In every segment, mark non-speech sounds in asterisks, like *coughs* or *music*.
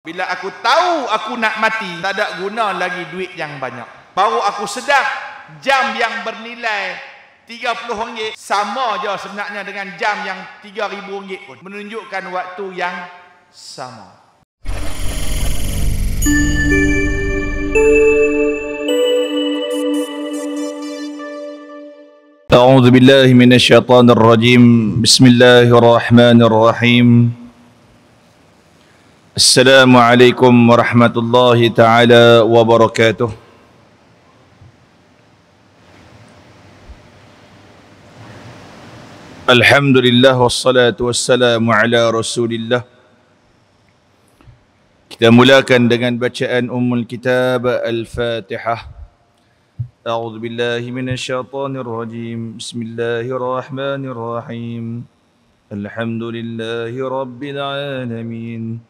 Bila aku tahu aku nak mati, tak ada guna lagi duit yang banyak. Baru aku sedar jam yang bernilai RM30 sama je sebenarnya dengan jam yang RM3,000 pun. Menunjukkan waktu yang sama. أعوذ بالله من الشيطان الرجيم السلام عليكم ورحمة الله تعالى وبركاته الحمد لله والصلاة والسلام على رسول الله Kita mulakan dengan bacaan Ummul Kitab Al-Fatihah أعوذ بالله من الشيطان الرجيم بسم الله الرحمن الرحيم الحمد لله رب العالمين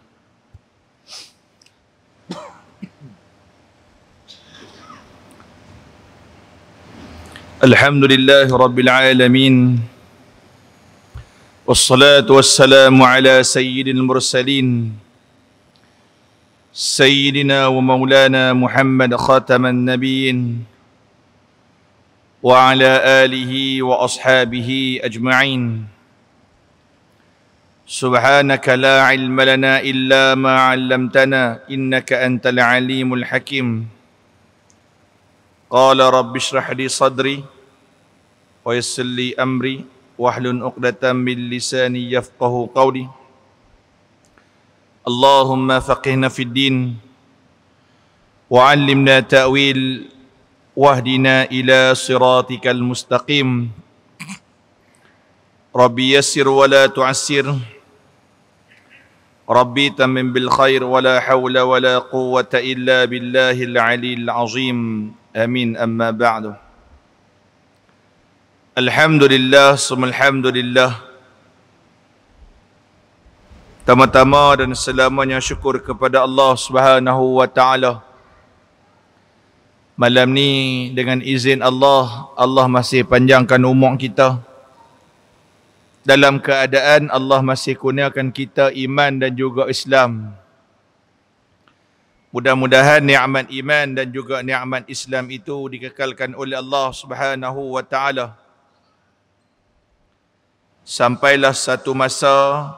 الحمد لله رب العالمين والصلاة والسلام على سيد المرسلين سيدنا ومولانا محمد خاتم النبيين وعلى آله وأصحابه أجمعين سبحانك لا علم لنا إلا ما علمتنا إنك أنت العليم الحكيم قال رب اشرح لي صدري ويسر لي أمري واحلل عقدة من لساني يفقه قولي اللهم فقهنا في الدين وعلمنا تأويل واهدنا إلى صراطك المستقيم ربي يسر ولا تعسر ربي تمم بالخير ولا حول ولا قوة إلا بالله العلي العظيم Amin amma ba'du. Alhamdulillah subhanalhamdulillah. Tama-tama dan selamanya syukur kepada Allah Subhanahu wa taala. Malam ni dengan izin Allah, Allah masih panjangkan umur kita. Dalam keadaan Allah masih kurniakan kita iman dan juga Islam. Mudah-mudahan nikmat iman dan juga nikmat Islam itu dikekalkan oleh Allah Subhanahu wa taala. Sampailah satu masa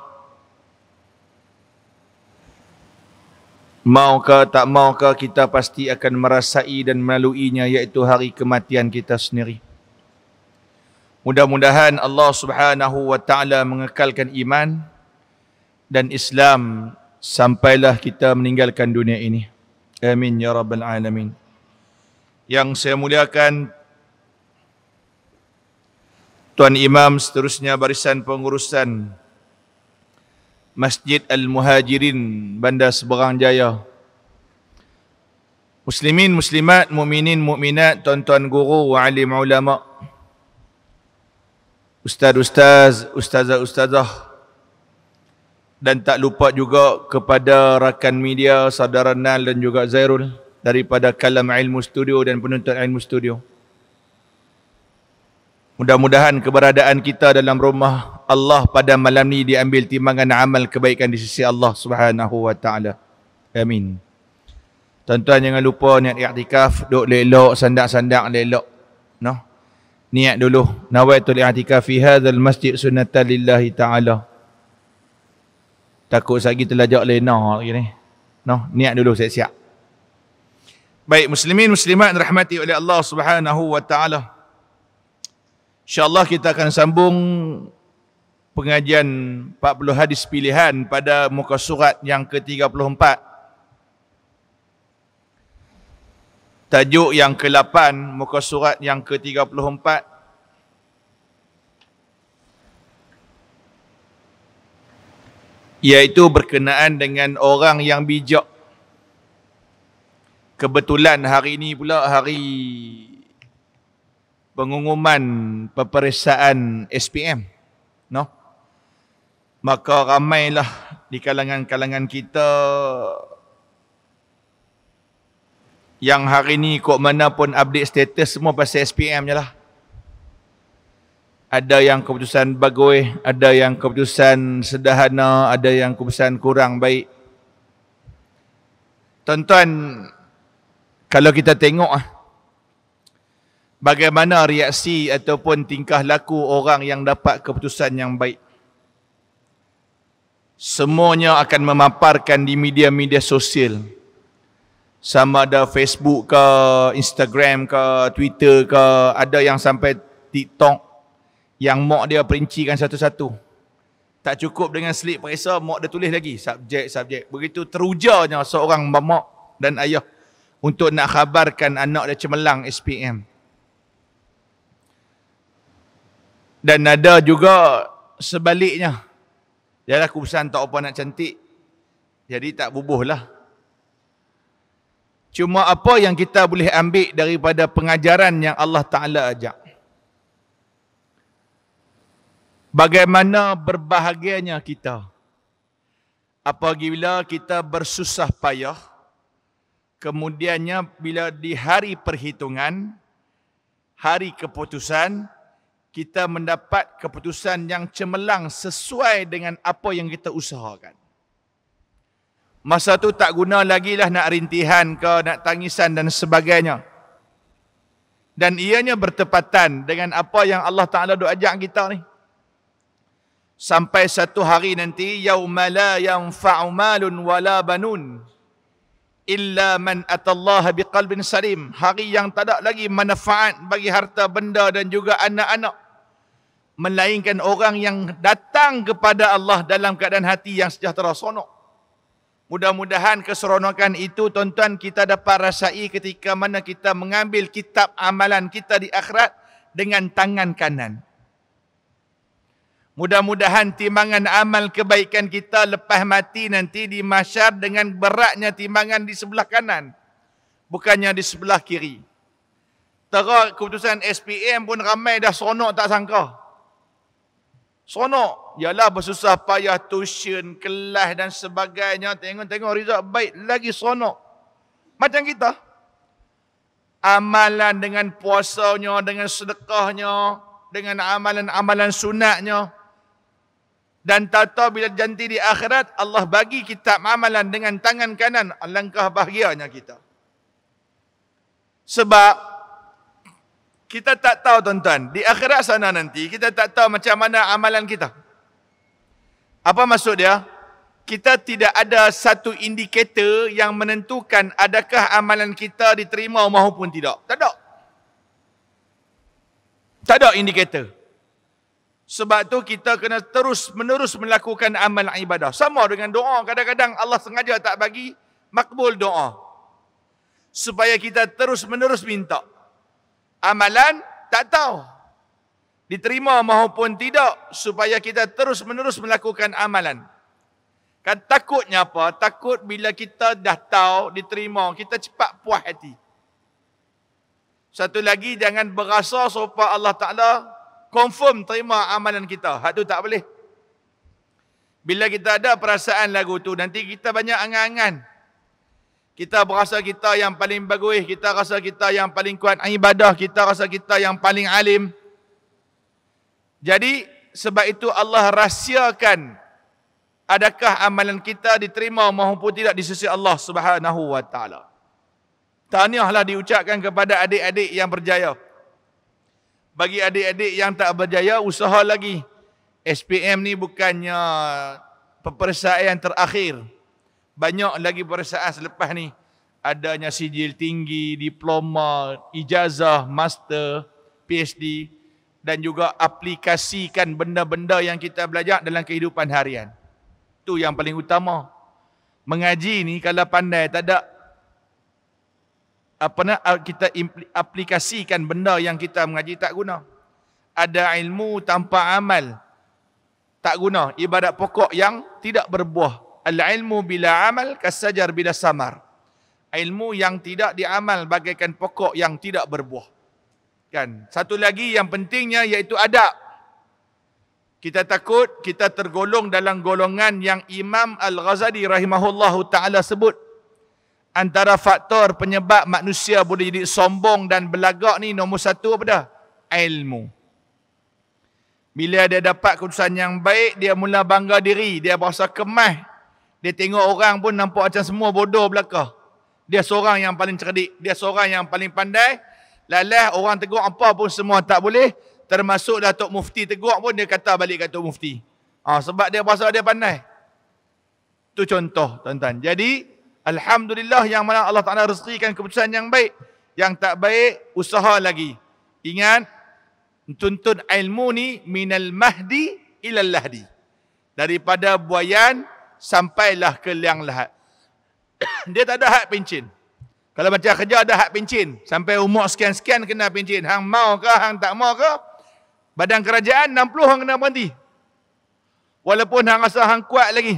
maukah tak maukah kita pasti akan merasai dan melaluinya iaitu hari kematian kita sendiri. Mudah-mudahan Allah Subhanahu wa taala mengekalkan iman dan Islam sampailah kita meninggalkan dunia ini. Amin ya rabbal alamin. Yang saya muliakan Tuan Imam seterusnya barisan pengurusan Masjid Al-Muhajirin Bandar Seberang Jaya. Muslimin, muslimat, mukminin, mukminat, tuan-tuan guru, alim ulama. Ustaz-ustaz, ustazah-ustazah, dan tak lupa juga kepada rakan media saudara Nal dan juga Zairul daripada Kalam Ilmu Studio dan penonton Ilmu Studio. Mudah-mudahan keberadaan kita dalam rumah Allah pada malam ini diambil timbangan amal kebaikan di sisi Allah Subhanahu wa taala. Amin. Tuan-tuan jangan lupa niat iktikaf, duk lelok, sandak-sandak lelok. noh Niat dulu. Nawaitul iktikaf fi hadzal masjid sunnatan lillahi ta'ala. Takut sehari terlajak lena lagi ni. No, niat dulu saya siap Baik, muslimin muslimat rahmati oleh Allah Subhanahu wa taala. Insya-Allah kita akan sambung pengajian 40 hadis pilihan pada muka surat yang ke-34. Tajuk yang ke-8 muka surat yang ke-34 iaitu berkenaan dengan orang yang bijak. Kebetulan hari ini pula hari pengumuman peperiksaan SPM. No? Maka ramailah di kalangan-kalangan kita yang hari ini kok mana pun update status semua pasal SPM je lah ada yang keputusan bagus, ada yang keputusan sederhana, ada yang keputusan kurang baik. Tuan-tuan, kalau kita tengok ah, bagaimana reaksi ataupun tingkah laku orang yang dapat keputusan yang baik. Semuanya akan memaparkan di media-media sosial. Sama ada Facebook ke, Instagram ke, Twitter ke, ada yang sampai TikTok yang mak dia perincikan satu-satu. Tak cukup dengan slip periksa, mak dia tulis lagi subjek-subjek. Begitu terujanya seorang mak dan ayah untuk nak khabarkan anak dia cemerlang SPM. Dan ada juga sebaliknya. Yalah kursan tak apa nak cantik. Jadi tak bubuh lah. Cuma apa yang kita boleh ambil daripada pengajaran yang Allah Ta'ala ajak. bagaimana berbahagianya kita apabila kita bersusah payah kemudiannya bila di hari perhitungan hari keputusan kita mendapat keputusan yang cemerlang sesuai dengan apa yang kita usahakan masa tu tak guna lagi lah nak rintihan ke nak tangisan dan sebagainya dan ianya bertepatan dengan apa yang Allah Taala doa ajak kita ni sampai satu hari nanti yauma la yanfa'u malun wala banun illa man atallaha biqalbin salim hari yang tak ada lagi manfaat bagi harta benda dan juga anak-anak melainkan orang yang datang kepada Allah dalam keadaan hati yang sejahtera sonok mudah-mudahan keseronokan itu tuan-tuan kita dapat rasai ketika mana kita mengambil kitab amalan kita di akhirat dengan tangan kanan Mudah-mudahan timbangan amal kebaikan kita lepas mati nanti di masyar dengan beratnya timbangan di sebelah kanan. Bukannya di sebelah kiri. Terak keputusan SPM pun ramai dah seronok tak sangka. Seronok. Yalah bersusah payah tuition, kelas dan sebagainya. Tengok-tengok result baik lagi seronok. Macam kita. Amalan dengan puasanya, dengan sedekahnya, dengan amalan-amalan sunatnya dan tak tahu bila janti di akhirat Allah bagi kita amalan dengan tangan kanan alangkah bahagianya kita sebab kita tak tahu tuan-tuan di akhirat sana nanti kita tak tahu macam mana amalan kita apa maksud dia kita tidak ada satu indikator yang menentukan adakah amalan kita diterima maupun tidak tak ada tak ada indikator sebab tu kita kena terus menerus melakukan amal ibadah. Sama dengan doa. Kadang-kadang Allah sengaja tak bagi makbul doa. Supaya kita terus menerus minta. Amalan tak tahu. Diterima maupun tidak. Supaya kita terus menerus melakukan amalan. Kan takutnya apa? Takut bila kita dah tahu diterima. Kita cepat puas hati. Satu lagi jangan berasa sopa Allah Ta'ala confirm terima amalan kita. Hak tu tak boleh. Bila kita ada perasaan lagu tu, nanti kita banyak angan-angan. Kita berasa kita yang paling bagus, kita rasa kita yang paling kuat ibadah, kita rasa kita yang paling alim. Jadi sebab itu Allah rahsiakan adakah amalan kita diterima maupun tidak di sisi Allah Subhanahu wa taala. Tahniahlah diucapkan kepada adik-adik yang berjaya bagi adik-adik yang tak berjaya usaha lagi. SPM ni bukannya peperiksaan yang terakhir. Banyak lagi peperiksaan selepas ni. Adanya sijil tinggi, diploma, ijazah, master, PhD dan juga aplikasikan benda-benda yang kita belajar dalam kehidupan harian. Itu yang paling utama. Mengaji ni kalau pandai tak ada apa nak ah, kita aplikasikan benda yang kita mengaji tak guna. Ada ilmu tanpa amal tak guna. Ibadat pokok yang tidak berbuah. Al-ilmu bila amal kasajar bila samar. Ilmu yang tidak diamal bagaikan pokok yang tidak berbuah. Kan? Satu lagi yang pentingnya iaitu adab. Kita takut kita tergolong dalam golongan yang Imam Al-Ghazali rahimahullahu taala sebut antara faktor penyebab manusia boleh jadi sombong dan belagak ni nombor satu apa dah? Ilmu. Bila dia dapat keputusan yang baik, dia mula bangga diri. Dia berasa kemah. Dia tengok orang pun nampak macam semua bodoh belakang. Dia seorang yang paling cerdik. Dia seorang yang paling pandai. Lalah orang tegur apa pun semua tak boleh. Termasuk Datuk Mufti tegur pun dia kata balik kat Datuk Mufti. Ha, sebab dia berasa dia pandai. Itu contoh tuan-tuan. Jadi, Alhamdulillah yang mana Allah Ta'ala rezekikan keputusan yang baik. Yang tak baik, usaha lagi. Ingat, tuntun ilmu ni minal mahdi ilal lahdi. Daripada buayan, sampailah ke liang lahat. *coughs* Dia tak ada hak pencin. Kalau baca kerja ada hak pencin. Sampai umur sekian-sekian kena pencin. Hang mau ke, hang tak mau ke. Badan kerajaan 60 orang kena berhenti. Walaupun hang rasa hang kuat lagi.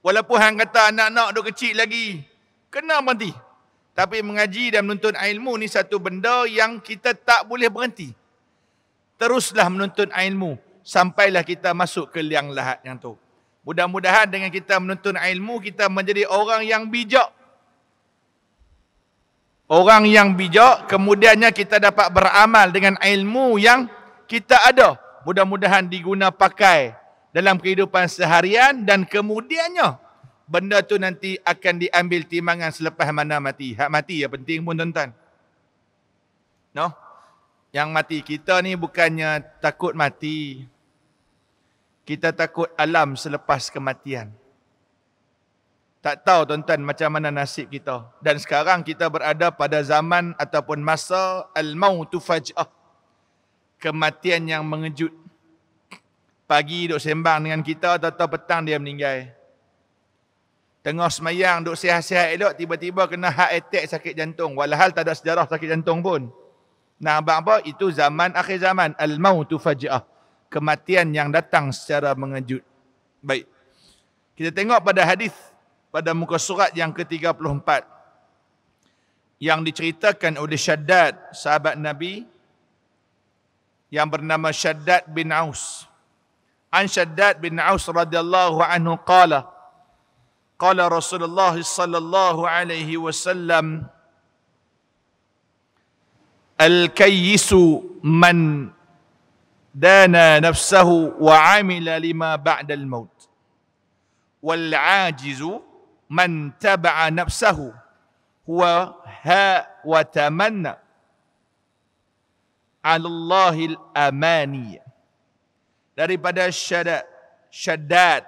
Walaupun hang kata anak-anak dok kecil lagi, kena berhenti. Tapi mengaji dan menuntut ilmu ni satu benda yang kita tak boleh berhenti. Teruslah menuntut ilmu sampailah kita masuk ke liang lahat yang tu. Mudah-mudahan dengan kita menuntut ilmu kita menjadi orang yang bijak. Orang yang bijak kemudiannya kita dapat beramal dengan ilmu yang kita ada. Mudah-mudahan diguna pakai dalam kehidupan seharian dan kemudiannya benda tu nanti akan diambil timbangan selepas mana mati. Hak mati ya penting pun tuan-tuan. No? Yang mati kita ni bukannya takut mati. Kita takut alam selepas kematian. Tak tahu tuan-tuan macam mana nasib kita. Dan sekarang kita berada pada zaman ataupun masa al-mautu faj'ah. Kematian yang mengejut pagi duk sembang dengan kita, tahu-tahu petang dia meninggal. Tengah semayang duk sihat-sihat elok, tiba-tiba kena heart attack sakit jantung. Walhal tak ada sejarah sakit jantung pun. Nah, abang apa? Itu zaman akhir zaman. Al-mautu faj'ah. Kematian yang datang secara mengejut. Baik. Kita tengok pada hadis pada muka surat yang ke-34 yang diceritakan oleh Syaddad, sahabat Nabi yang bernama Syaddad bin Aus. عن شداد بن عوس رضي الله عنه قال قال رسول الله صلى الله عليه وسلم الكيس من دان نفسه وعمل لما بعد الموت والعاجز من تبع نفسه هو ها وتمنى على الله الأماني daripada syadad syaddad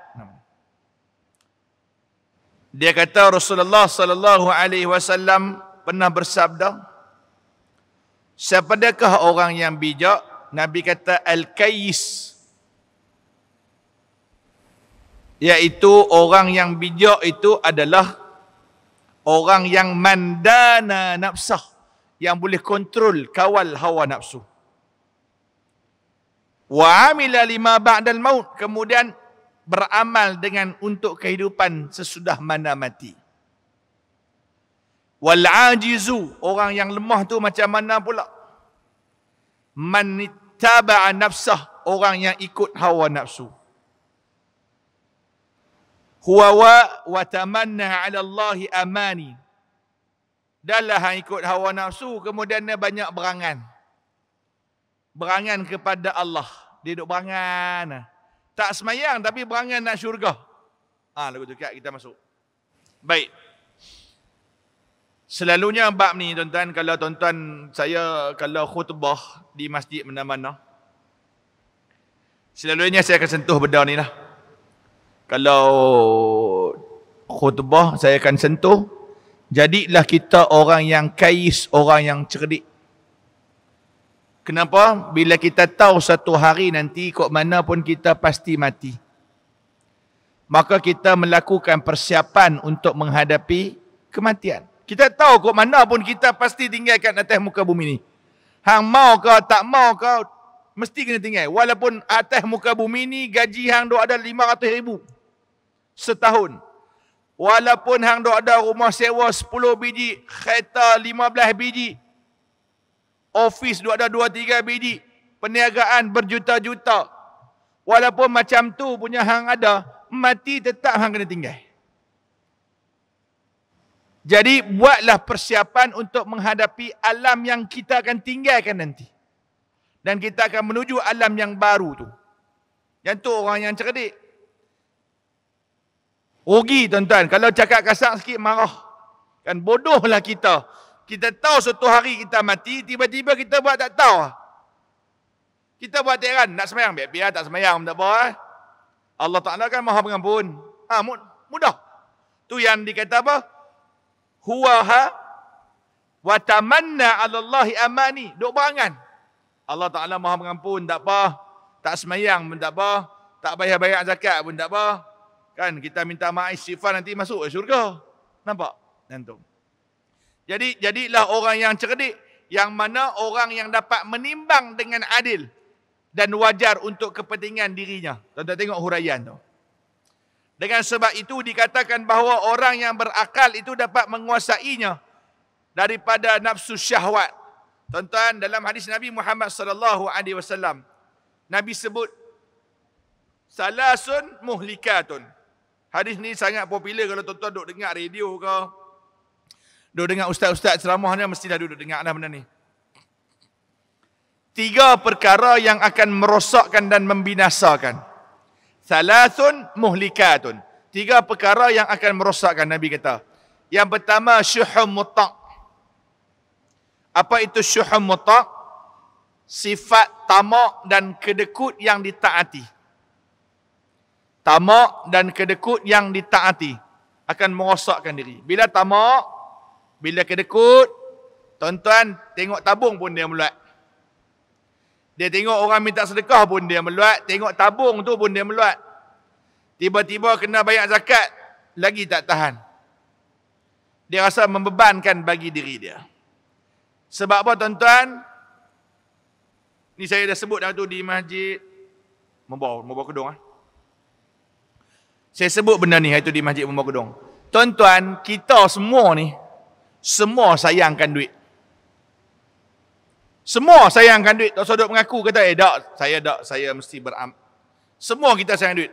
dia kata Rasulullah sallallahu alaihi wasallam pernah bersabda siapakah orang yang bijak nabi kata al-kayis iaitu orang yang bijak itu adalah orang yang mandana nafsah yang boleh kontrol kawal hawa nafsu wa amila lima ba'dal maut kemudian beramal dengan untuk kehidupan sesudah mana mati wal ajizu orang yang lemah tu macam mana pula man ittaba'a nafsah orang yang ikut hawa nafsu huwa wa wa tamanna 'ala Allah amani dalah ikut hawa nafsu kemudian dia banyak berangan berangan kepada Allah dia duduk berangan. Tak semayang tapi berangan nak syurga. Ha, lagu tu kat kita masuk. Baik. Selalunya bab ni tuan-tuan, kalau tuan-tuan saya, kalau khutbah di masjid mana-mana. Selalunya saya akan sentuh benda ni lah. Kalau khutbah saya akan sentuh. Jadilah kita orang yang kais, orang yang cerdik. Kenapa? Bila kita tahu satu hari nanti kok mana pun kita pasti mati. Maka kita melakukan persiapan untuk menghadapi kematian. Kita tahu kok mana pun kita pasti tinggalkan atas muka bumi ini. Hang mau kau tak mau kau mesti kena tinggal. Walaupun atas muka bumi ini gaji hang dok ada 500 ribu setahun. Walaupun hang dok ada rumah sewa 10 biji, kereta 15 biji, Ofis dua ada dua tiga biji. Perniagaan berjuta-juta. Walaupun macam tu punya hang ada, mati tetap hang kena tinggal. Jadi buatlah persiapan untuk menghadapi alam yang kita akan tinggalkan nanti. Dan kita akan menuju alam yang baru tu. Yang tu orang yang cerdik. Rugi tuan-tuan. Kalau cakap kasar sikit marah. Kan bodohlah kita kita tahu suatu hari kita mati, tiba-tiba kita buat tak tahu. Kita buat tak kan, nak semayang, biar-biar tak semayang, tak apa. Eh? Allah Ta'ala kan maha pengampun. Ha, mudah. Tu yang dikata apa? Huwa ha wa tamanna alallahi amani. Duk berangan. Allah Ta'ala maha pengampun, tak apa. Tak semayang pun tak apa. Tak bayar bayar zakat pun tak apa. Kan kita minta maaf sifat nanti masuk ke syurga. Nampak? Nampak. Jadi jadilah orang yang cerdik yang mana orang yang dapat menimbang dengan adil dan wajar untuk kepentingan dirinya. Tonton tengok huraian tu. Dengan sebab itu dikatakan bahawa orang yang berakal itu dapat menguasainya daripada nafsu syahwat. Tonton dalam hadis Nabi Muhammad sallallahu alaihi wasallam Nabi sebut salasun muhlikatun. Hadis ni sangat popular kalau tonton duk dengar radio ke Duduk dengan ustaz-ustaz ceramahnya mesti dah duduk dengar dah benda ni. Tiga perkara yang akan merosakkan dan membinasakan. Salasun muhlikatun. Tiga perkara yang akan merosakkan Nabi kata. Yang pertama syuhum mutak. Apa itu syuhum mutak? Sifat tamak dan kedekut yang ditaati. Tamak dan kedekut yang ditaati akan merosakkan diri. Bila tamak, bila kedekut, tuan-tuan tengok tabung pun dia meluat. Dia tengok orang minta sedekah pun dia meluat. Tengok tabung tu pun dia meluat. Tiba-tiba kena bayar zakat, lagi tak tahan. Dia rasa membebankan bagi diri dia. Sebab apa tuan-tuan? Ni saya dah sebut dah tu di masjid. Membawa, membawa kedung ah. Saya sebut benda ni itu di masjid membawa kedung. Tuan-tuan, kita semua ni semua sayangkan duit. Semua sayangkan duit. Tak sedut mengaku kata, eh tak, saya tak, saya mesti beram. Semua kita sayang duit.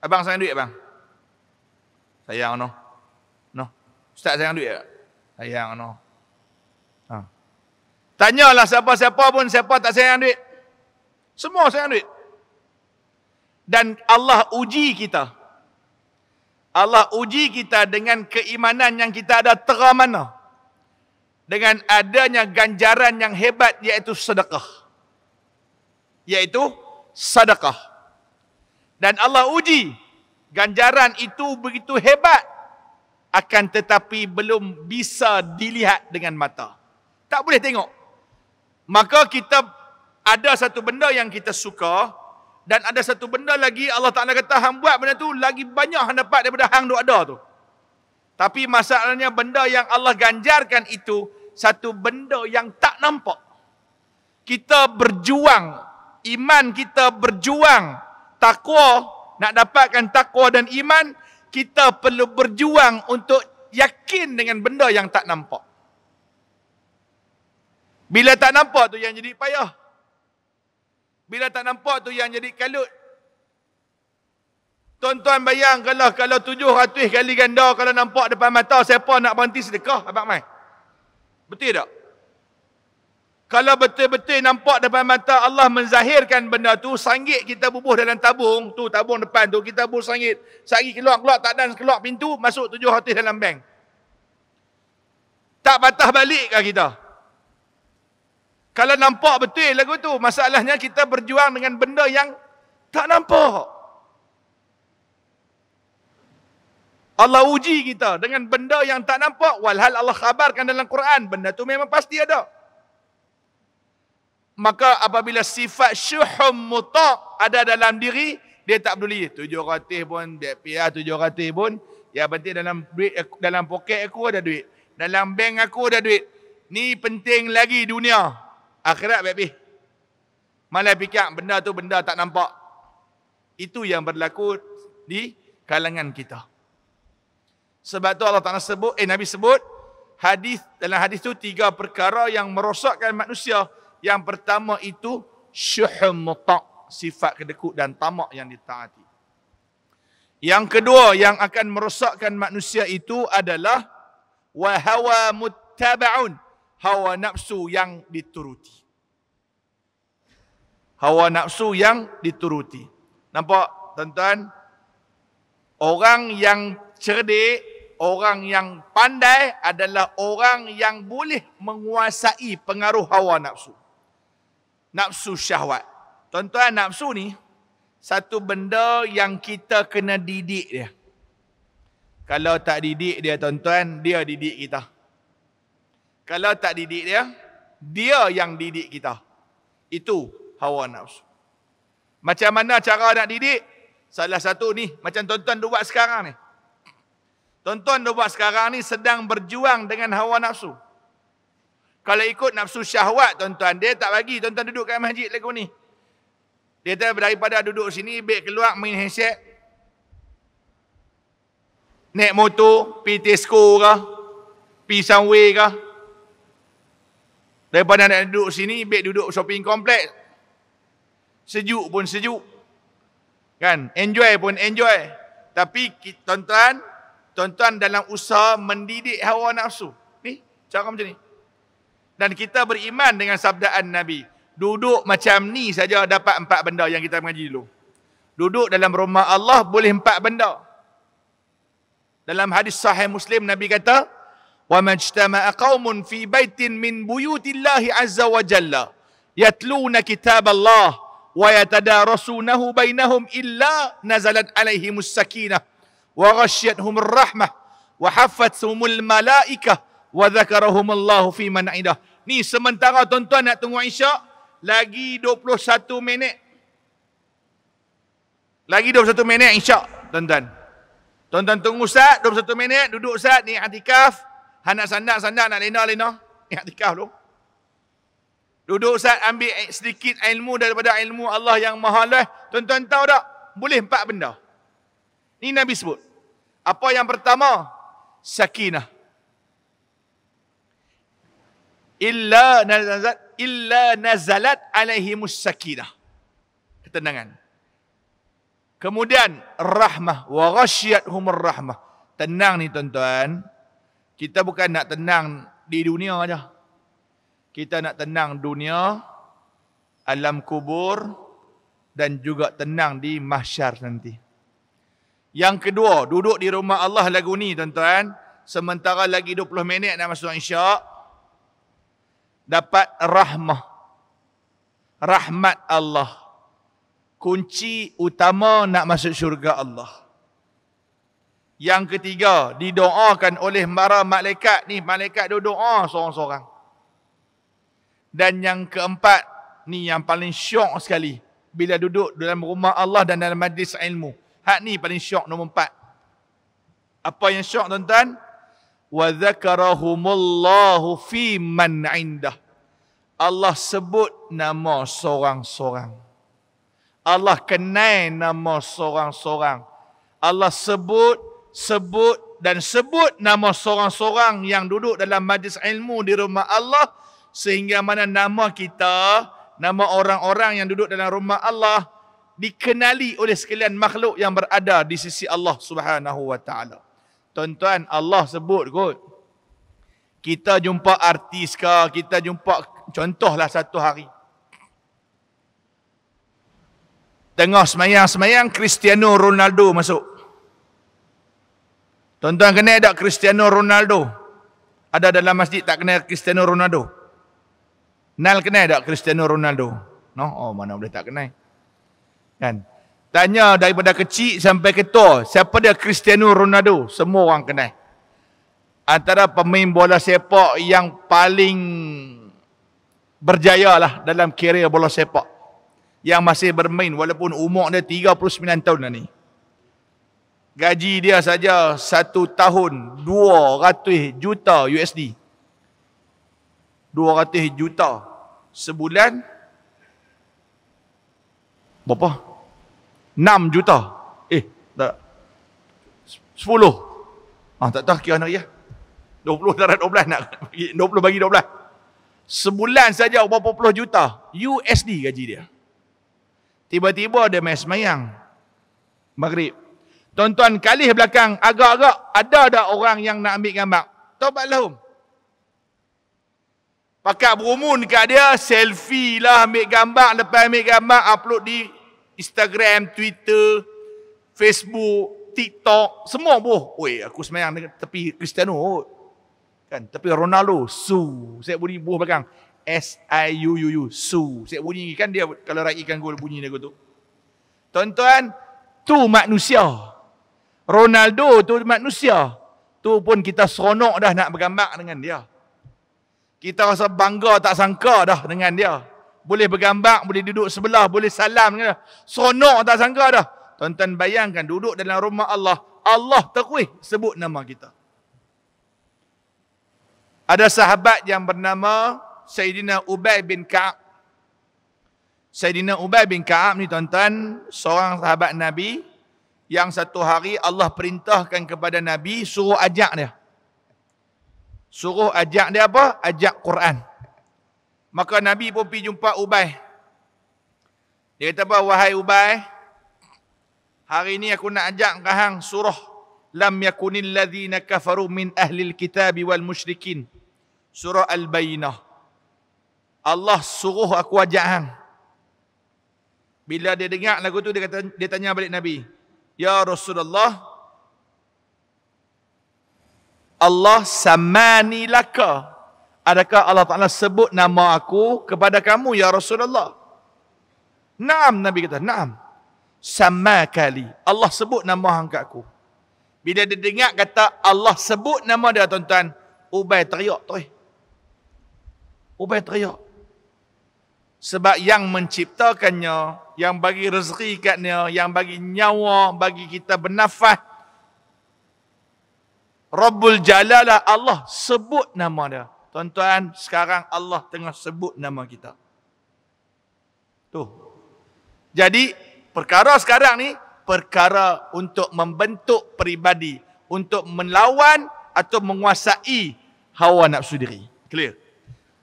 Abang sayang duit, abang? Sayang, no. No. Ustaz sayang duit, tak? Sayang, no. Ha. Tanyalah siapa-siapa pun, siapa tak sayang duit. Semua sayang duit. Dan Allah uji Kita. Allah uji kita dengan keimanan yang kita ada terang mana. Dengan adanya ganjaran yang hebat iaitu sedekah. Iaitu sedekah. Dan Allah uji ganjaran itu begitu hebat akan tetapi belum bisa dilihat dengan mata. Tak boleh tengok. Maka kita ada satu benda yang kita suka, dan ada satu benda lagi Allah Ta'ala kata hang buat benda tu lagi banyak hang dapat daripada hang duk ada tu. Tapi masalahnya benda yang Allah ganjarkan itu satu benda yang tak nampak. Kita berjuang, iman kita berjuang, takwa nak dapatkan takwa dan iman, kita perlu berjuang untuk yakin dengan benda yang tak nampak. Bila tak nampak tu yang jadi payah. Bila tak nampak tu yang jadi kalut. Tuan-tuan bayangkanlah kalau tujuh ratus kali ganda kalau nampak depan mata siapa nak berhenti sedekah Abang Mai. Betul tak? Kalau betul-betul nampak depan mata Allah menzahirkan benda tu, sangit kita bubuh dalam tabung, tu tabung depan tu, kita bubuh sangit. Sangit keluar-keluar, tak dan keluar pintu, masuk tujuh ratus dalam bank. Tak patah balik kita? Kalau nampak betul lagu tu, masalahnya kita berjuang dengan benda yang tak nampak. Allah uji kita dengan benda yang tak nampak. Walhal Allah khabarkan dalam Quran, benda tu memang pasti ada. Maka apabila sifat syuhum muta' ada dalam diri, dia tak peduli. 700 pun, dia pihak 700 pun. Yang penting dalam duit, dalam poket aku ada duit. Dalam bank aku ada duit. Ni penting lagi dunia. Akhirat baik-baik. Malah fikir benda tu benda tak nampak. Itu yang berlaku di kalangan kita. Sebab tu Allah Ta'ala sebut, eh Nabi sebut, hadis dalam hadis tu tiga perkara yang merosakkan manusia. Yang pertama itu syuhum mutak, sifat kedekut dan tamak yang ditaati. Yang kedua yang akan merosakkan manusia itu adalah wahawa muttaba'un, hawa nafsu yang dituruti. Hawa nafsu yang dituruti. Nampak tuan-tuan? Orang yang cerdik, orang yang pandai adalah orang yang boleh menguasai pengaruh hawa nafsu. Nafsu syahwat. Tuan-tuan, nafsu ni satu benda yang kita kena didik dia. Kalau tak didik dia tuan-tuan, dia didik kita. Kalau tak didik dia, dia yang didik kita. Itu hawa nafsu. Macam mana cara nak didik? Salah satu ni, macam tuan-tuan buat sekarang ni. Tuan-tuan buat sekarang ni sedang berjuang dengan hawa nafsu. Kalau ikut nafsu syahwat tuan-tuan, dia tak bagi tuan-tuan duduk kat masjid lagu ni. Dia kata daripada duduk sini, baik keluar, main handshake. Naik motor, pergi Tesco ke, pergi Sunway ke, Daripada nak duduk sini, baik duduk shopping complex. Sejuk pun sejuk. Kan? Enjoy pun enjoy. Tapi tuan-tuan, tuan-tuan dalam usaha mendidik hawa nafsu. Ni, cara macam ni. Dan kita beriman dengan sabdaan Nabi. Duduk macam ni saja dapat empat benda yang kita mengaji dulu. Duduk dalam rumah Allah boleh empat benda. Dalam hadis sahih Muslim Nabi kata, وما اجتمع قوم في بيت من بيوت الله عز وجل يتلون كتاب الله ويتدارسونه بينهم إلا نزلت عليهم السكينة وغشيتهم الرحمة وحفتهم الملائكة وذكرهم الله في من عنده ni sementara tuan-tuan nak tunggu isyak lagi 21 minit lagi 21 minit isyak tuan-tuan tuan-tuan tunggu sat 21 minit duduk sat ni atikaf Han nak sandar, sandar nak lena, lena. Ingat tikah dulu. Duduk Ustaz ambil sedikit ilmu daripada ilmu Allah yang maha lah. Tuan-tuan tahu tak? Boleh empat benda. Ini Nabi sebut. Apa yang pertama? Sakinah. Illa nazalat, illa nazalat alaihimus sakinah. Ketenangan. Kemudian rahmah wa ghasyiyat humur rahmah. Tenang ni tuan-tuan, kita bukan nak tenang di dunia saja. Kita nak tenang dunia, alam kubur dan juga tenang di mahsyar nanti. Yang kedua, duduk di rumah Allah lagu ni tuan-tuan, sementara lagi 20 minit nak masuk insya' dapat rahmah. Rahmat Allah. Kunci utama nak masuk syurga Allah. Yang ketiga, didoakan oleh para malaikat ni. Malaikat dia doa seorang-seorang. Dan yang keempat, ni yang paling syok sekali. Bila duduk dalam rumah Allah dan dalam majlis ilmu. Hak ni paling syok nombor empat. Apa yang syok tuan-tuan? وَذَكَرَهُمُ fi man indah. Allah sebut nama seorang-seorang. Allah kenai nama seorang-seorang. Allah sebut sebut dan sebut nama seorang-seorang yang duduk dalam majlis ilmu di rumah Allah sehingga mana nama kita, nama orang-orang yang duduk dalam rumah Allah dikenali oleh sekalian makhluk yang berada di sisi Allah Subhanahu wa taala. Tuan-tuan, Allah sebut kot. Kita jumpa artis ke, kita jumpa contohlah satu hari. Tengah semayang-semayang Cristiano Ronaldo masuk. Tuan-tuan kenal tak Cristiano Ronaldo? Ada dalam masjid tak kena Cristiano Ronaldo? Nal kena ada Cristiano Ronaldo? No? Oh, mana boleh tak kena. Kan? Tanya daripada kecil sampai ketua, siapa dia Cristiano Ronaldo? Semua orang kena. Antara pemain bola sepak yang paling berjaya lah dalam kerja bola sepak. Yang masih bermain walaupun umur dia 39 tahun dah ni gaji dia saja satu tahun 200 juta USD. 200 juta sebulan berapa? 6 juta. Eh, tak. 10. Ah, ha, tak tahu kira nari ya. 20 darat 12 nak bagi 20 bagi 12. Sebulan saja berapa puluh juta USD gaji dia. Tiba-tiba ada main semayang. Maghrib. Tuan-tuan kalih belakang agak-agak ada ada orang yang nak ambil gambar. Taubat lahum. Pakat berumun kat dia, selfie lah ambil gambar, lepas ambil gambar upload di Instagram, Twitter, Facebook, TikTok, semua boh. Oi, aku semayang dekat tepi Cristiano. Kan, tepi Ronaldo. Su, saya bunyi buah belakang. S I U U U. Su, saya bunyi kan dia kalau raikan gol bunyi dia tu. Tuan-tuan, tu manusia. Ronaldo tu manusia. Tu pun kita seronok dah nak bergambar dengan dia. Kita rasa bangga tak sangka dah dengan dia. Boleh bergambar, boleh duduk sebelah, boleh salam dengan dia. Seronok tak sangka dah. Tonton bayangkan duduk dalam rumah Allah. Allah terkuih sebut nama kita. Ada sahabat yang bernama Sayyidina Ubay bin Ka'ab. Sayyidina Ubay bin Ka'ab ni tonton, seorang sahabat Nabi yang satu hari Allah perintahkan kepada Nabi suruh ajak dia. Suruh ajak dia apa? Ajak Quran. Maka Nabi pun pergi jumpa Ubay. Dia kata apa? Wahai Ubay. Hari ini aku nak ajak kahang surah. Lam yakunil ladhina kafaru min ahlil kitabi wal musyrikin. Surah Al-Bayinah. Allah suruh aku ajak hang. Bila dia dengar lagu tu, dia, kata, dia tanya balik Nabi. Ya Rasulullah Allah samani laka Adakah Allah Ta'ala sebut nama aku kepada kamu Ya Rasulullah Naam Nabi kata Naam Sama kali Allah sebut nama angkat aku Bila dia dengar kata Allah sebut nama dia tuan-tuan Ubay teriak tu Ubay teriak sebab yang menciptakannya, yang bagi rezeki katnya, yang bagi nyawa, bagi kita bernafas. Rabbul Jalalah Allah sebut nama dia. Tuan-tuan, sekarang Allah tengah sebut nama kita. Tu, Jadi, perkara sekarang ni, perkara untuk membentuk peribadi. Untuk melawan atau menguasai hawa nafsu diri. Clear?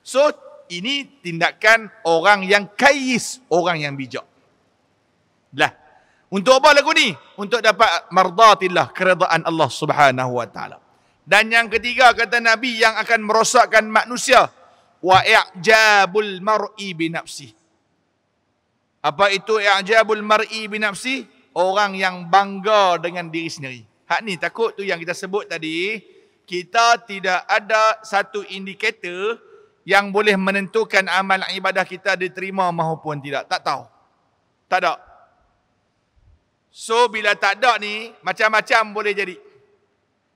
So, ini tindakan orang yang kais, orang yang bijak. Lah. Untuk apa lagu ni? Untuk dapat mardatillah, keredaan Allah Subhanahu wa taala. Dan yang ketiga kata Nabi yang akan merosakkan manusia wa i'jabul mar'i binafsi. Apa itu i'jabul mar'i binafsi? Orang yang bangga dengan diri sendiri. Hak ni takut tu yang kita sebut tadi, kita tidak ada satu indikator yang boleh menentukan amal ibadah kita diterima maupun tidak. Tak tahu. Tak ada. So bila tak ada ni, macam-macam boleh jadi.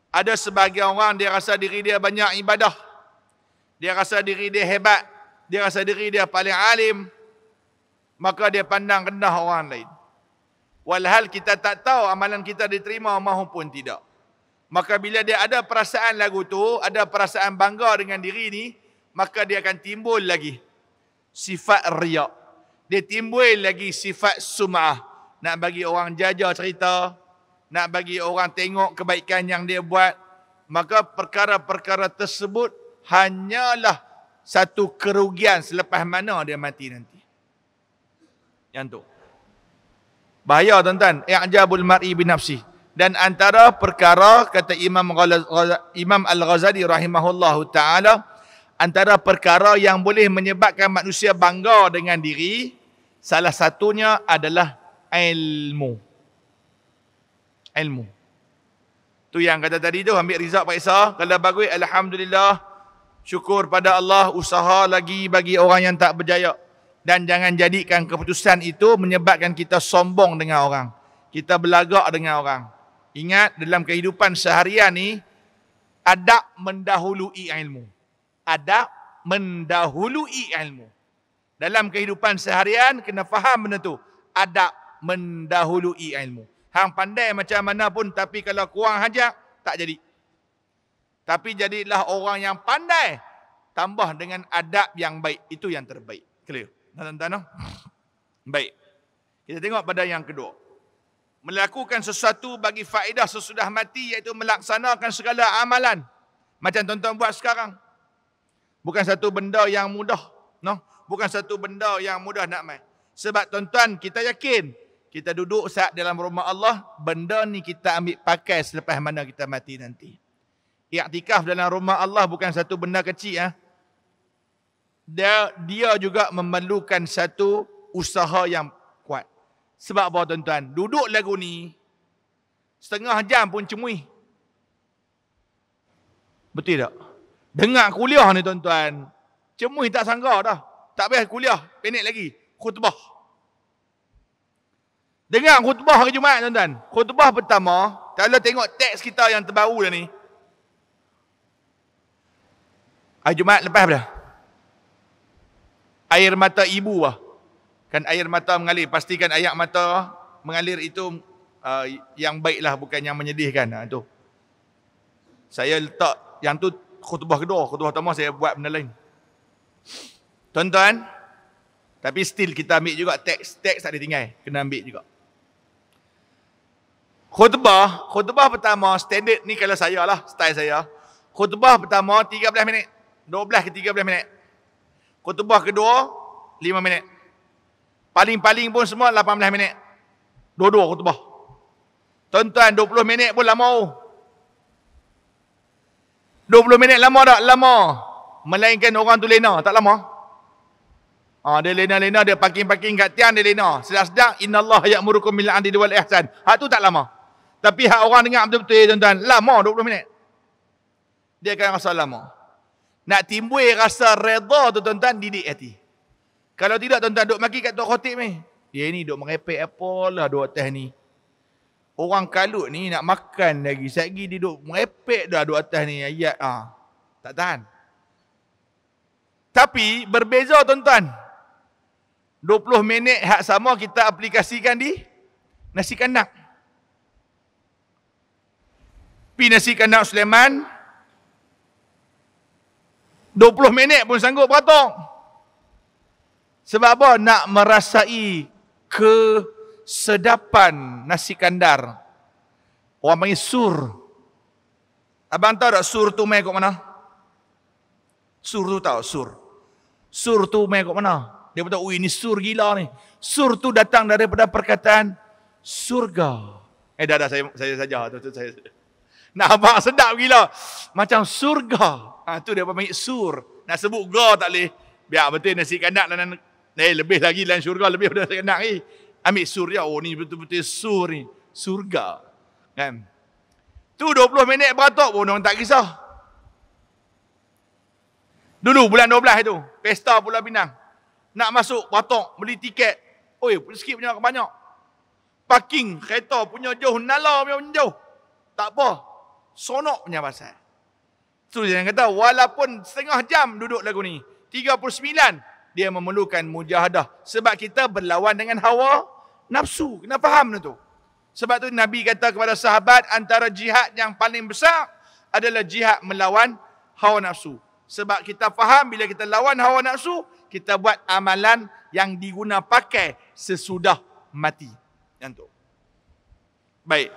Ada sebagian orang dia rasa diri dia banyak ibadah. Dia rasa diri dia hebat. Dia rasa diri dia paling alim. Maka dia pandang rendah orang lain. Walhal kita tak tahu amalan kita diterima maupun tidak. Maka bila dia ada perasaan lagu tu, ada perasaan bangga dengan diri ni, maka dia akan timbul lagi sifat riak. Dia timbul lagi sifat sum'ah. Nak bagi orang jaja cerita, nak bagi orang tengok kebaikan yang dia buat, maka perkara-perkara tersebut hanyalah satu kerugian selepas mana dia mati nanti. Yang tu. Bahaya tuan-tuan, i'jabul mar'i bin nafsi. Dan antara perkara kata Imam Imam Al-Ghazali rahimahullahu taala, antara perkara yang boleh menyebabkan manusia bangga dengan diri salah satunya adalah ilmu ilmu tu yang kata tadi tu ambil rizab Pak Isa kalau bagus Alhamdulillah syukur pada Allah usaha lagi bagi orang yang tak berjaya dan jangan jadikan keputusan itu menyebabkan kita sombong dengan orang kita berlagak dengan orang ingat dalam kehidupan seharian ni adab mendahului ilmu adab mendahului ilmu. Dalam kehidupan seharian kena faham benda tu. Adab mendahului ilmu. Hang pandai macam mana pun tapi kalau kurang hajat tak jadi. Tapi jadilah orang yang pandai tambah dengan adab yang baik. Itu yang terbaik. Clear. Tuan-tuan no? *sniffs* Baik. Kita tengok pada yang kedua. Melakukan sesuatu bagi faedah sesudah mati iaitu melaksanakan segala amalan. Macam tuan-tuan buat sekarang. Bukan satu benda yang mudah. No? Bukan satu benda yang mudah nak main. Sebab tuan-tuan kita yakin. Kita duduk saat dalam rumah Allah. Benda ni kita ambil pakai selepas mana kita mati nanti. Iktikaf dalam rumah Allah bukan satu benda kecil. Eh? Dia, dia juga memerlukan satu usaha yang kuat. Sebab apa tuan-tuan? Duduk lagu ni. Setengah jam pun cemui. Betul tak? Dengar kuliah ni tuan-tuan. Cemui tak sangka dah. Tak payah kuliah. Penik lagi. Khutbah. Dengar khutbah hari Jumaat tuan-tuan. Khutbah pertama. Kalau tengok teks kita yang terbaru dah ni. Hari Jumaat lepas dah. Air mata ibu lah. Kan air mata mengalir. Pastikan air mata mengalir itu uh, yang baiklah bukan yang menyedihkan. Ha, tu. Saya letak yang tu khutbah kedua, khutbah pertama saya buat benda lain. Tuan-tuan, tapi still kita ambil juga teks, teks tak ditinggal, kena ambil juga. Khutbah, khutbah pertama standard ni kalau saya lah, style saya. Khutbah pertama 13 minit, 12 ke 13 minit. Khutbah kedua 5 minit. Paling-paling pun semua 18 minit. Dua-dua khutbah. Tuan-tuan 20 minit pun lama. 20 minit lama tak? Lama. Melainkan orang tu lena, tak lama. Ha, dia lena-lena, dia parking-parking kat tiang, dia lena. Sedap-sedap, inna Allah ya'murukum mila adil wal ihsan. Hak tu tak lama. Tapi hak orang dengar betul-betul, eh, tuan-tuan, lama 20 minit. Dia akan rasa lama. Nak timbul rasa reda tu, tuan-tuan, didik hati. Kalau tidak, tuan-tuan, duk maki kat Tok Khotib ni. Dia ya, ni duk merepek apalah dua atas ni orang kalut ni nak makan lagi. Setiap lagi dia duduk merepek dah duduk atas ni ayat. Ah, tak tahan. Tapi berbeza tuan-tuan. 20 minit hak sama kita aplikasikan di nasi kandang. Pi nasi kandang Sulaiman. 20 minit pun sanggup beratok. Sebab apa? Nak merasai ke sedapan nasi kandar. Orang panggil sur. Abang tahu tak sur tu mai kat mana? Sur tu tahu sur. Sur tu mai kat mana? Dia kata, ui ni sur gila ni. Sur tu datang daripada perkataan surga. Eh dah dah saya saya saja tu, tu saya. *laughs* Nak apa sedap gila. Macam surga. Ha, tu dia panggil sur. Nak sebut ga tak boleh. Biar betul nasi kandar dan, dan, dan lebih lagi lain syurga lebih daripada nasi kandar Eh ambil surya oh ni betul-betul sur ni surga kan tu 20 minit beratok pun orang tak kisah dulu bulan 12 itu pesta pula binang nak masuk batok beli tiket oi sikit punya banyak parking kereta punya jauh nala punya jauh tak apa sonok punya pasal tu dia kata walaupun setengah jam duduk lagu ni 39 dia memerlukan mujahadah sebab kita berlawan dengan hawa Nafsu, kena faham tu. Sebab tu Nabi kata kepada sahabat, antara jihad yang paling besar adalah jihad melawan hawa nafsu. Sebab kita faham bila kita lawan hawa nafsu, kita buat amalan yang diguna pakai sesudah mati. Yang tu. Baik.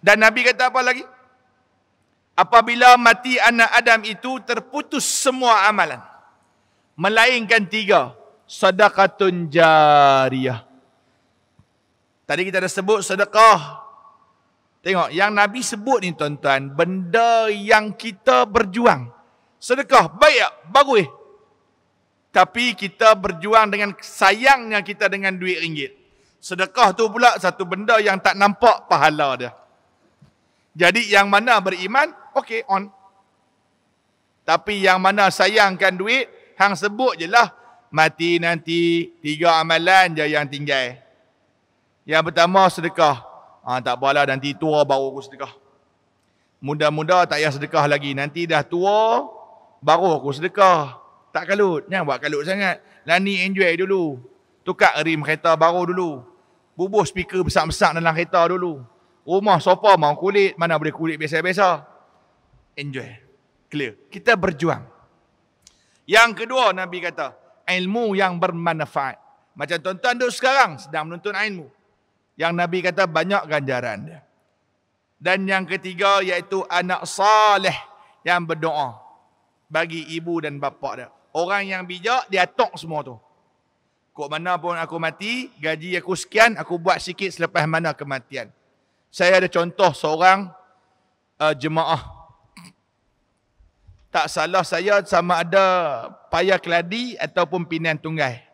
Dan Nabi kata apa lagi? Apabila mati anak Adam itu terputus semua amalan. Melainkan tiga. Sadaqatun jariah. Tadi kita dah sebut sedekah. Tengok, yang Nabi sebut ni tuan-tuan, benda yang kita berjuang. Sedekah, baik tak? Bagus. Tapi kita berjuang dengan sayangnya kita dengan duit ringgit. Sedekah tu pula satu benda yang tak nampak pahala dia. Jadi yang mana beriman, okey, on. Tapi yang mana sayangkan duit, hang sebut je lah. Mati nanti, tiga amalan je yang tinggal. Yang pertama sedekah. Ha, tak apalah nanti tua baru aku sedekah. Muda-muda tak payah sedekah lagi. Nanti dah tua baru aku sedekah. Tak kalut. Jangan buat kalut sangat. Lani enjoy dulu. Tukar rim kereta baru dulu. Bubuh speaker besar-besar dalam kereta dulu. Rumah sofa mau kulit. Mana boleh kulit biasa-biasa. Enjoy. Clear. Kita berjuang. Yang kedua Nabi kata. Ilmu yang bermanfaat. Macam tuan-tuan duduk sekarang sedang menuntut ilmu yang Nabi kata banyak ganjaran dia. Dan yang ketiga iaitu anak saleh yang berdoa bagi ibu dan bapa dia. Orang yang bijak dia tok semua tu. Kok mana pun aku mati, gaji aku sekian, aku buat sikit selepas mana kematian. Saya ada contoh seorang uh, jemaah. Tak salah saya sama ada Paya Keladi ataupun Pinang Tunggai.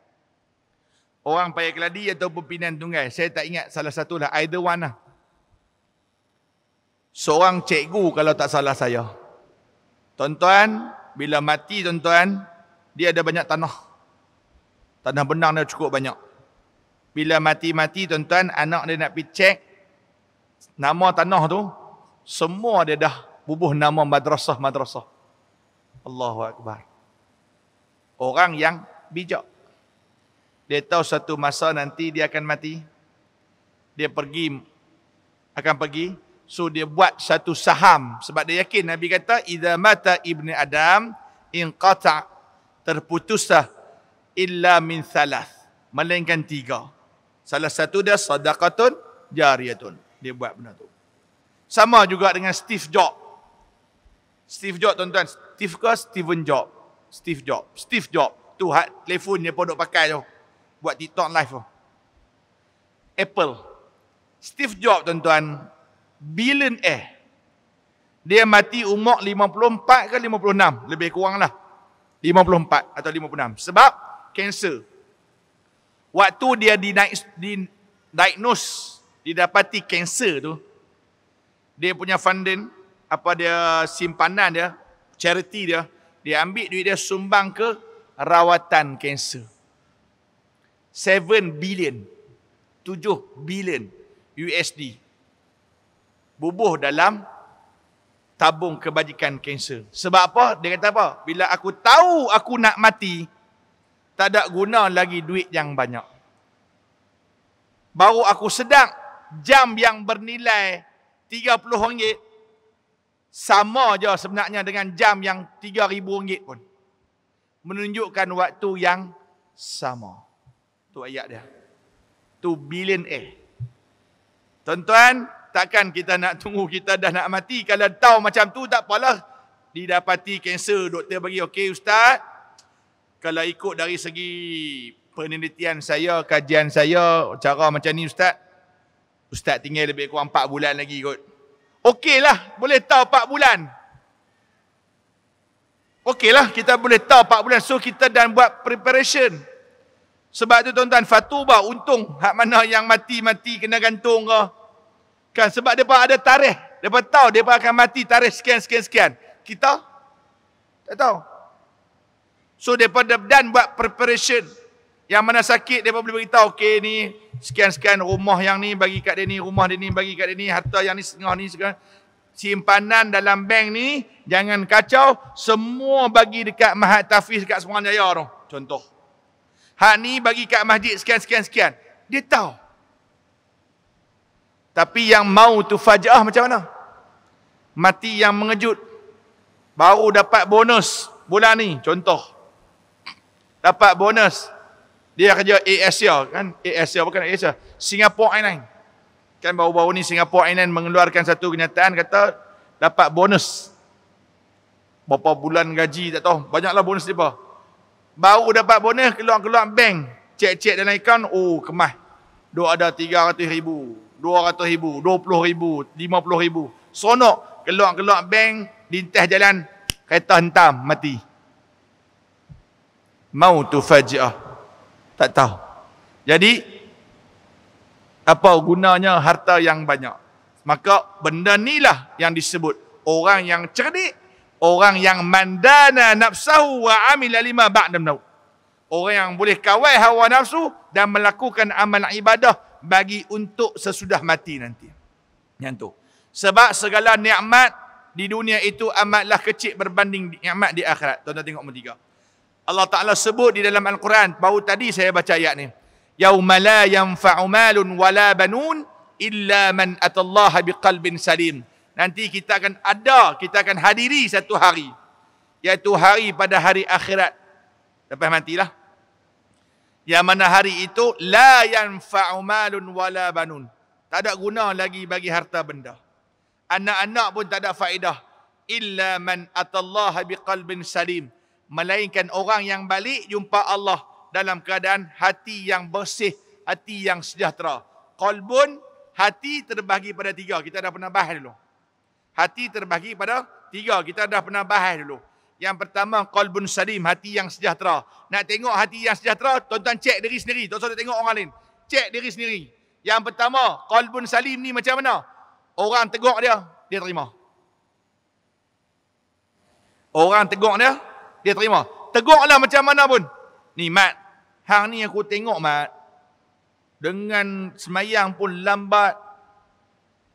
Orang payah Keladi ataupun Pinang Tunggal. Saya tak ingat salah satulah. Either one lah. Seorang cikgu kalau tak salah saya. Tuan-tuan, bila mati tuan-tuan, dia ada banyak tanah. Tanah benang dia cukup banyak. Bila mati-mati tuan-tuan, anak dia nak pergi cek nama tanah tu, semua dia dah bubuh nama madrasah-madrasah. Allahu Akbar. Orang yang bijak. Dia tahu satu masa nanti dia akan mati. Dia pergi akan pergi. So dia buat satu saham sebab dia yakin Nabi kata idza mata ibni adam in qata terputusah illa min thalath melainkan tiga. Salah satu dia sadaqatun jariyatun. Dia buat benda tu. Sama juga dengan Steve Jobs. Steve Jobs tuan-tuan, Steve ke Steven Jobs? Steve Jobs. Steve Jobs tu telefon dia pun duk pakai tu buat TikTok live tu. Apple. Steve Jobs tuan-tuan. eh, Dia mati umur 54 ke 56. Lebih kurang lah. 54 atau 56. Sebab kanser. Waktu dia di diagnose, didapati kanser tu, dia punya funding, apa dia simpanan dia, charity dia, dia ambil duit dia sumbang ke rawatan kanser. 7 billion, 7 billion USD bubuh dalam tabung kebajikan kanser. Sebab apa? Dia kata apa? Bila aku tahu aku nak mati, tak ada guna lagi duit yang banyak. Baru aku sedang jam yang bernilai RM30 sama je sebenarnya dengan jam yang RM3,000 pun. Menunjukkan waktu yang sama tu ayat dia. Tu billion eh. Tuan-tuan, takkan kita nak tunggu kita dah nak mati. Kalau tahu macam tu tak apalah. Didapati kanser, doktor bagi, okey ustaz. Kalau ikut dari segi penelitian saya, kajian saya, cara macam ni ustaz. Ustaz tinggal lebih kurang 4 bulan lagi kot. Okeylah, boleh tahu 4 bulan. Okeylah, kita boleh tahu 4 bulan. So, kita dan buat preparation. Sebab tu tuan-tuan, fatubah untung. Hak mana yang mati-mati kena gantung ke. Kan, sebab mereka ada tarikh. Mereka tahu mereka akan mati tarikh sekian-sekian-sekian. Kita? Tak tahu. So, mereka dan buat preparation. Yang mana sakit, mereka boleh beritahu. Okey, ni sekian-sekian rumah yang ni bagi kat dia ni. Rumah dia ni bagi kat dia ni. Harta yang ni setengah ni. Segala. Simpanan dalam bank ni. Jangan kacau. Semua bagi dekat Mahat Tafiz dekat Semangat Jaya tu. Contoh. Hak ni bagi kat masjid sekian sekian sekian. Dia tahu. Tapi yang mau tu fajah macam mana? Mati yang mengejut. Baru dapat bonus bulan ni contoh. Dapat bonus. Dia kerja ASIA kan? ASIA bukan ASIA. Singapore Airlines. Kan baru-baru ni Singapore Airlines mengeluarkan satu kenyataan kata dapat bonus. Berapa bulan gaji tak tahu. Banyaklah bonus dia. Baru dapat bonus keluar-keluar bank. Cek-cek dalam ikan, oh kemas. Dua ada tiga ratus ribu, dua ratus ribu, dua puluh ribu, lima puluh ribu. Sonok keluar-keluar bank, lintas jalan, kereta hentam, mati. Mau tu fajah. Tak tahu. Jadi, apa gunanya harta yang banyak? Maka benda ni lah yang disebut orang yang cerdik Orang yang mandana nafsahu wa amila lima ba'dam nau. Orang yang boleh kawal hawa nafsu dan melakukan amal ibadah bagi untuk sesudah mati nanti. Yang tu. Sebab segala nikmat di dunia itu amatlah kecil berbanding nikmat di akhirat. Tuan-tuan tengok nombor tiga. Allah Ta'ala sebut di dalam Al-Quran. Baru tadi saya baca ayat ni. Yawma la yanfa'u malun wala banun illa man atallaha biqalbin Salim nanti kita akan ada kita akan hadiri satu hari iaitu hari pada hari akhirat lepas matilah yang mana hari itu la yanfa'u malun wala banun tak ada guna lagi bagi harta benda anak-anak pun tak ada faedah illa man atallaha biqalbin salim melainkan orang yang balik jumpa Allah dalam keadaan hati yang bersih hati yang sejahtera qalbun hati terbahagi pada tiga kita dah pernah bahas dulu Hati terbagi pada tiga. Kita dah pernah bahas dulu. Yang pertama, kolbun salim. Hati yang sejahtera. Nak tengok hati yang sejahtera, tuan-tuan cek diri sendiri. Tak tengok orang lain. Cek diri sendiri. Yang pertama, kolbun salim ni macam mana? Orang tegur dia, dia terima. Orang tegur dia, dia terima. Teguklah macam mana pun. Ni Mat, hang ni aku tengok Mat. Dengan semayang pun lambat.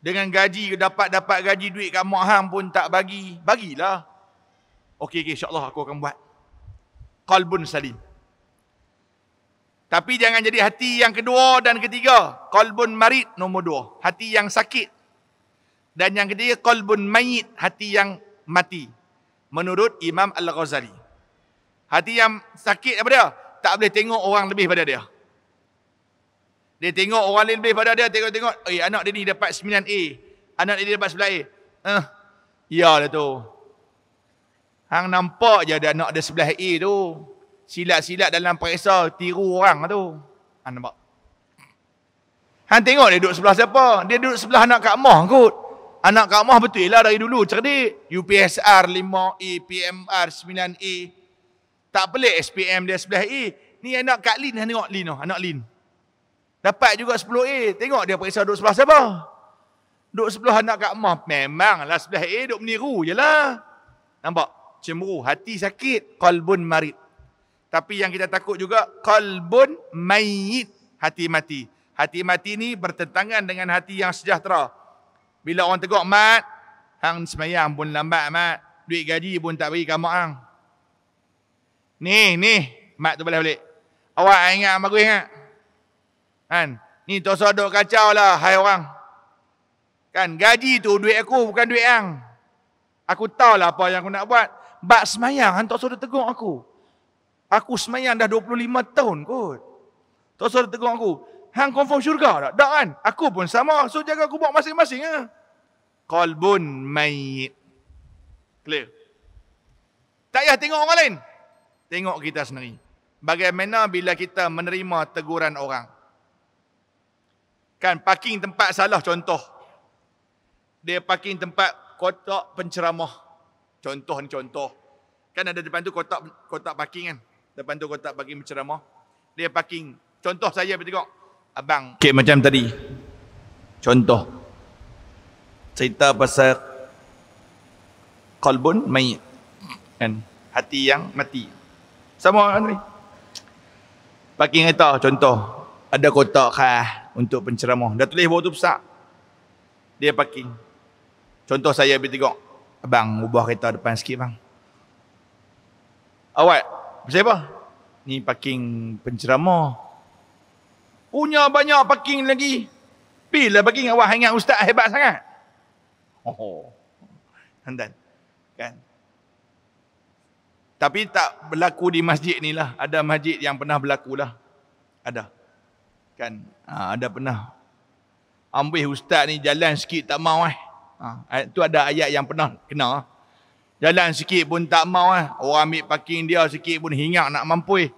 Dengan gaji dapat-dapat gaji duit kat mak pun tak bagi. Bagilah. Okey okey insya aku akan buat. Qalbun salim. Tapi jangan jadi hati yang kedua dan ketiga. Qalbun marid nombor dua. Hati yang sakit. Dan yang ketiga, Qalbun mayit. Hati yang mati. Menurut Imam Al-Ghazali. Hati yang sakit apa dia? Tak boleh tengok orang lebih pada dia. Dia tengok orang lain lebih pada dia, tengok-tengok, eh anak dia ni dapat 9A. Anak dia ni dapat 11A. Eh, ya, iyalah tu. Hang nampak je ada anak dia sebelah A tu. Silat-silat dalam periksa, tiru orang tu. Hang nampak. Hang tengok dia duduk sebelah siapa? Dia duduk sebelah anak Kak Moh kot. Anak Kak Moh betul lah dari dulu cerdik. UPSR 5A, PMR 9A. Tak pelik SPM dia sebelah A. Ni anak Kak Lin, hang tengok Lin tu. Anak Lin. Dapat juga 10A. Tengok dia periksa duduk sebelah siapa? Duduk sebelah anak kat emah. Memanglah sebelah A duduk meniru je lah. Nampak? Cemburu. Hati sakit. Kalbun marid. Tapi yang kita takut juga, kalbun mayit. Hati mati. Hati mati ni bertentangan dengan hati yang sejahtera. Bila orang tegur, mat, hang semayang pun lambat, mat. Duit gaji pun tak bagi kamu, hang. Ni, ni. Mat tu balik-balik. Awak ingat, bagus ingat. Kan? Ni tosok duk kacau lah hai orang. Kan gaji tu duit aku bukan duit yang. Aku tahu lah apa yang aku nak buat. Bak semayang, hantar suruh tegur aku. Aku semayang dah 25 tahun kot. Tak suruh tegur aku. Hang confirm syurga tak? Tak kan? Aku pun sama. So jaga aku buat masing-masing. Eh? Ah. Kolbun mayit. Clear. Tak payah tengok orang lain. Tengok kita sendiri. Bagaimana bila kita menerima teguran orang. Kan parking tempat salah contoh. Dia parking tempat kotak penceramah. Contoh ni contoh. Kan ada depan tu kotak kotak parking kan. Depan tu kotak parking penceramah. Dia parking. Contoh saya pergi tengok. Abang. Okay, macam tadi. Contoh. Cerita pasal kalbun mayit. Kan? Hati yang mati. Sama kan ni? Parking kereta contoh ada kotak khas untuk penceramah. Dah tulis bawah tu besar. Dia parking. Contoh saya pergi tengok. Abang, ubah kereta depan sikit bang. Awak, pasal apa? Ni parking penceramah. Punya banyak parking lagi. Bila parking awak hangat ustaz hebat sangat. Oh, Tandan. Kan? Tapi tak berlaku di masjid ni lah. Ada masjid yang pernah berlaku lah. Ada. Ada kan ha, ada pernah ambil ustaz ni jalan sikit tak mau eh ha, tu ada ayat yang pernah kena jalan sikit pun tak mau eh orang ambil parking dia sikit pun hingak nak eh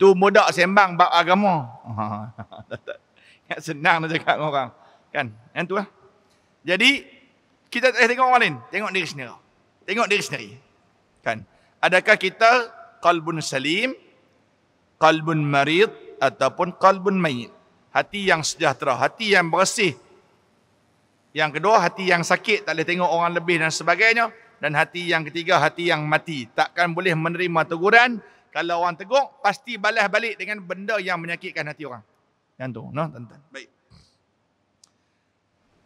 tu modak sembang bab agama ha, ha, ha. *laughs* senang nak cakap dengan orang kan yang tu lah jadi kita tak tengok orang lain tengok diri sendiri tengok diri sendiri kan adakah kita qalbun salim qalbun marid ataupun qalbun mayit hati yang sejahtera, hati yang bersih. Yang kedua, hati yang sakit, tak boleh tengok orang lebih dan sebagainya. Dan hati yang ketiga, hati yang mati. Takkan boleh menerima teguran. Kalau orang teguk pasti balas balik dengan benda yang menyakitkan hati orang. Yang tu, no, tuan-tuan. Baik.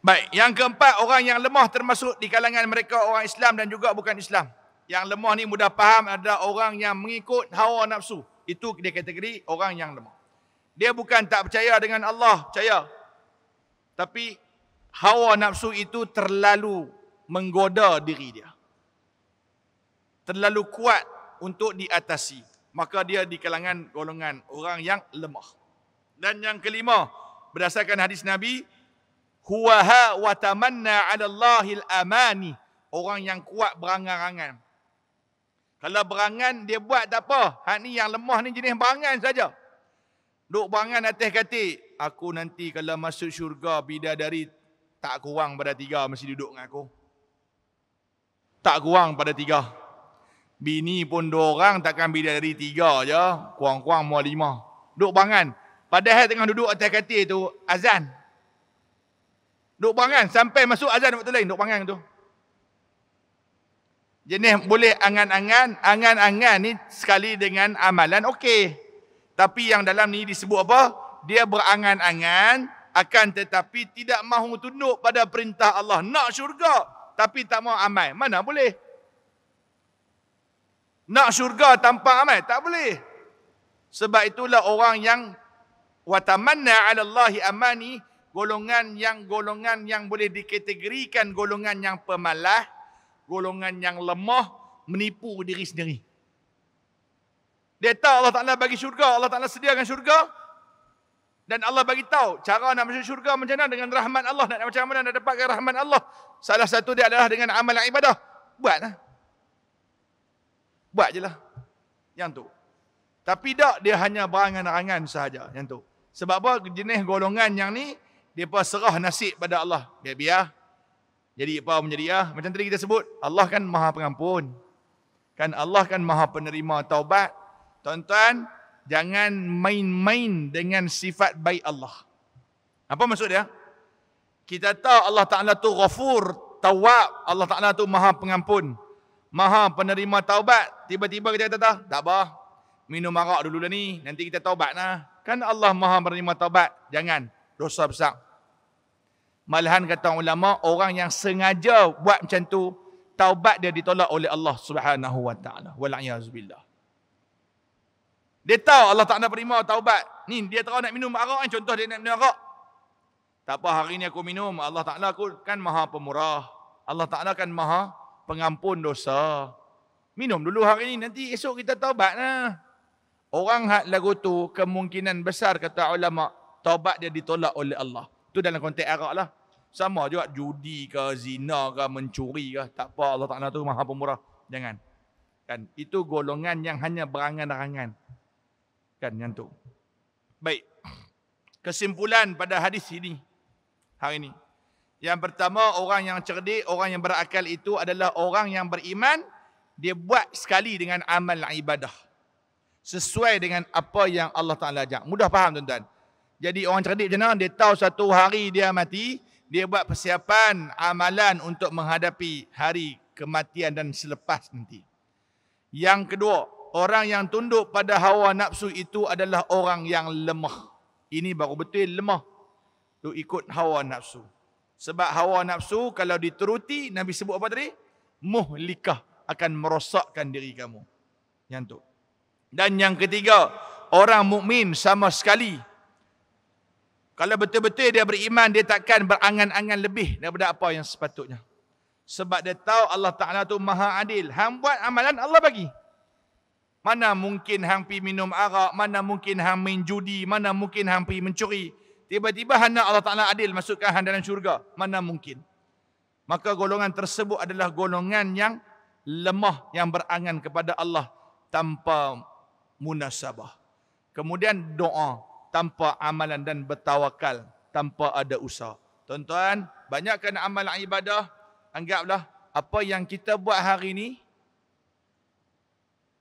Baik, yang keempat, orang yang lemah termasuk di kalangan mereka orang Islam dan juga bukan Islam. Yang lemah ni mudah faham ada orang yang mengikut hawa nafsu. Itu dia kategori orang yang lemah. Dia bukan tak percaya dengan Allah, percaya. Tapi hawa nafsu itu terlalu menggoda diri dia. Terlalu kuat untuk diatasi. Maka dia di kalangan golongan orang yang lemah. Dan yang kelima, berdasarkan hadis Nabi, huwa ha wa tamanna 'ala Allahil amani. Orang yang kuat berangan-angan. Kalau berangan dia buat tak apa. Hak ni yang lemah ni jenis berangan saja. Duk bangan atas katik. Aku nanti kalau masuk syurga bidadari tak kurang pada tiga mesti duduk dengan aku. Tak kurang pada tiga. Bini pun dua orang takkan bidadari tiga je. Kurang-kurang mua lima. Duk bangan. Padahal tengah duduk atas katik tu azan. Duk bangan sampai masuk azan waktu lain. Duk bangan tu. Jenis boleh angan-angan. Angan-angan ni sekali dengan amalan okey. Tapi yang dalam ni disebut apa? Dia berangan-angan akan tetapi tidak mahu tunduk pada perintah Allah nak syurga tapi tak mau amal. Mana boleh? Nak syurga tanpa amal tak boleh. Sebab itulah orang yang watamanna 'ala Allahi amani golongan yang golongan yang boleh dikategorikan golongan yang pemalas, golongan yang lemah menipu diri sendiri. Dia tahu Allah Ta'ala bagi syurga. Allah Ta'ala sediakan syurga. Dan Allah bagi tahu cara nak masuk syurga macam mana dengan rahmat Allah. Nak macam mana nak dapatkan rahmat Allah. Salah satu dia adalah dengan amal ibadah. Buatlah. Buat je lah. Yang tu. Tapi tak dia hanya berangan-angan sahaja. Yang tu. Sebab apa jenis golongan yang ni. Dia pun serah nasib pada Allah. dia biar Jadi apa menjadi ah. Macam tadi kita sebut. Allah kan maha pengampun. Kan Allah kan maha penerima taubat. Tuan-tuan, jangan main-main dengan sifat baik Allah. Apa maksud dia? Kita tahu Allah Ta'ala tu ghafur, tawab. Allah Ta'ala tu maha pengampun. Maha penerima taubat. Tiba-tiba kita kata, tak apa. Minum arak dulu lah ni. Nanti kita taubat lah. Kan Allah maha menerima taubat. Jangan. Dosa besar. Malahan kata ulama, orang yang sengaja buat macam tu, taubat dia ditolak oleh Allah Subhanahu wa taala. Wal a'yazu billah. Dia tahu Allah tak nak terima taubat. Ni dia tahu nak minum arak kan contoh dia nak minum arak. Tak apa hari ni aku minum Allah Taala aku kan Maha Pemurah. Allah Taala kan Maha Pengampun dosa. Minum dulu hari ni nanti esok kita taubat taubatlah. Orang hak lagu tu kemungkinan besar kata ulama taubat dia ditolak oleh Allah. Tu dalam konteks arak lah. Sama juga judi ke zina ke mencuri ke tak apa Allah Taala tu Maha Pemurah. Jangan. Kan itu golongan yang hanya berangan-angan kan nyantuk. Baik. Kesimpulan pada hadis ini hari ini. Yang pertama orang yang cerdik, orang yang berakal itu adalah orang yang beriman dia buat sekali dengan amal ibadah. Sesuai dengan apa yang Allah Ta'ala ajak. Mudah faham tuan-tuan. Jadi orang cerdik macam Dia tahu satu hari dia mati. Dia buat persiapan amalan untuk menghadapi hari kematian dan selepas nanti. Yang kedua, orang yang tunduk pada hawa nafsu itu adalah orang yang lemah. Ini baru betul lemah. Tu ikut hawa nafsu. Sebab hawa nafsu kalau diteruti, Nabi sebut apa tadi? Muhlikah akan merosakkan diri kamu. Yang tu. Dan yang ketiga, orang mukmin sama sekali kalau betul-betul dia beriman dia takkan berangan-angan lebih daripada apa yang sepatutnya. Sebab dia tahu Allah Taala tu Maha Adil. Hang buat amalan Allah bagi. Mana mungkin hang pi minum arak, mana mungkin hang main judi, mana mungkin hang pi mencuri. Tiba-tiba hendak Allah Taala adil masukkan hang dalam syurga. Mana mungkin? Maka golongan tersebut adalah golongan yang lemah yang berangan kepada Allah tanpa munasabah. Kemudian doa tanpa amalan dan bertawakal tanpa ada usaha. Tuan-tuan, banyakkan amalan ibadah. Anggaplah apa yang kita buat hari ini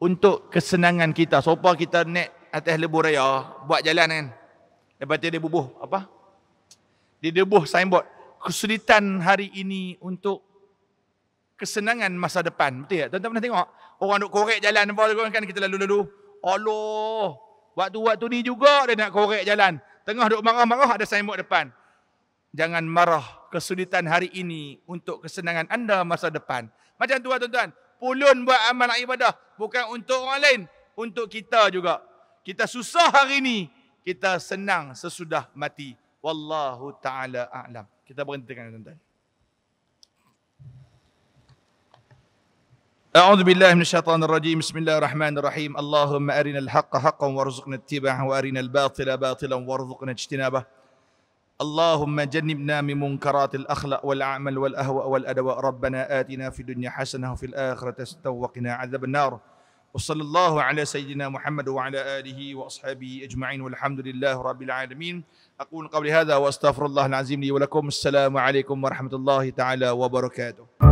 untuk kesenangan kita. Sopar kita naik atas lebuh raya, buat jalan kan. Lepas tu dia bubuh apa? Dia debuh signboard. Kesulitan hari ini untuk kesenangan masa depan. Betul tak? Tuan-tuan pernah tengok? Orang duk korek jalan apa kan kita lalu-lalu. Allah. Waktu-waktu ni juga dia nak korek jalan. Tengah duk marah-marah ada signboard depan. Jangan marah kesulitan hari ini untuk kesenangan anda masa depan. Macam tu lah tuan-tuan pulun buat amal ibadah. Bukan untuk orang lain. Untuk kita juga. Kita susah hari ini. Kita senang sesudah mati. Wallahu ta'ala a'lam. Kita berhentikan tuan-tuan. أعوذ بالله من الشيطان الرجيم بسم الله الرحمن الرحيم اللهم أرنا الحق حقا وارزقنا اتباعه وأرنا الباطل باطلا وارزقنا اجتنابه اللهم جنبنا من منكرات الأخلاق والعمل والأهواء والأدواء ربنا آتنا في الدنيا حسنة وفي الآخرة وقنا عذاب النار وصلى الله على سيدنا محمد وعلى آله وأصحابه أجمعين والحمد لله رب العالمين أقول قبل هذا وأستغفر الله العظيم لي ولكم السلام عليكم ورحمة الله تعالى وبركاته